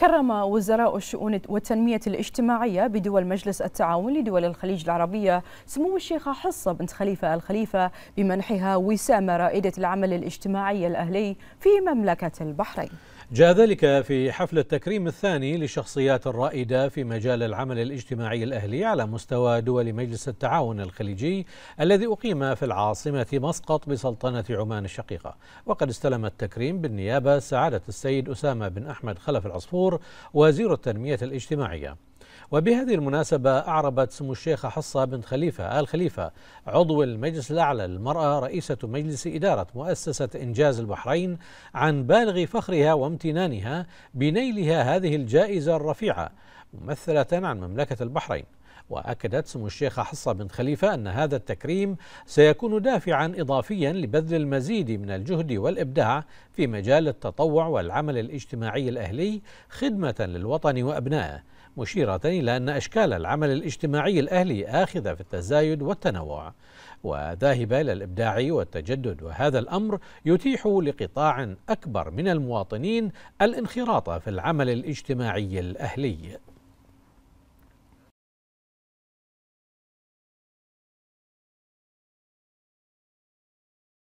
كرم وزراء الشؤون والتنمية الاجتماعية بدول مجلس التعاون لدول الخليج العربية سمو الشيخة حصة بنت خليفة الخليفة بمنحها وسام رائدة العمل الاجتماعي الأهلي في مملكة البحرين جاء ذلك في حفل التكريم الثاني للشخصيات الرائدة في مجال العمل الاجتماعي الأهلي على مستوى دول مجلس التعاون الخليجي الذي أقيم في العاصمة مسقط بسلطنة عمان الشقيقة وقد استلم التكريم بالنيابة سعادة السيد أسامة بن أحمد خلف العصفور الدستور وزير التنمية الاجتماعية وبهذه المناسبة أعربت سمو الشيخة حصة بنت خليفة آل خليفة عضو المجلس الأعلى للمرأة رئيسة مجلس إدارة مؤسسة إنجاز البحرين عن بالغ فخرها وامتنانها بنيلها هذه الجائزة الرفيعة ممثلة عن مملكة البحرين وأكدت سمو الشيخة حصة بن خليفة أن هذا التكريم سيكون دافعا إضافيا لبذل المزيد من الجهد والإبداع في مجال التطوع والعمل الاجتماعي الأهلي خدمة للوطن وأبنائه مشيرة إلى أن أشكال العمل الاجتماعي الأهلي آخذة في التزايد والتنوع وذاهبة إلى الإبداع والتجدد وهذا الأمر يتيح لقطاع أكبر من المواطنين الانخراط في العمل الاجتماعي الأهلي